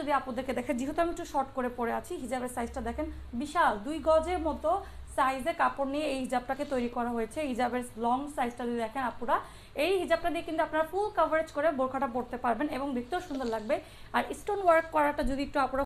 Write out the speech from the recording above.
যদি আপনাদেরকে দেখেন যেহেতু আমি একটু শর্ট করে পরে আছি হিজাবের সাইজটা দেখেন বিশাল দুই গজের মতো সাইজে কাপড় নিয়ে এই হিজাবটাকে তৈরি করা হয়েছে হিজাবের লং সাইজটা যদি দেখেন আপুরা এই হিজাবটা দিয়ে কিন্তু আপনারা ফুল কাভারেজ করে বোরখাটা পরতে পারবেন এবং দেখতেও সুন্দর লাগবে আর স্টোন ওয়ার্ক করাটা যদি একটু আপুরা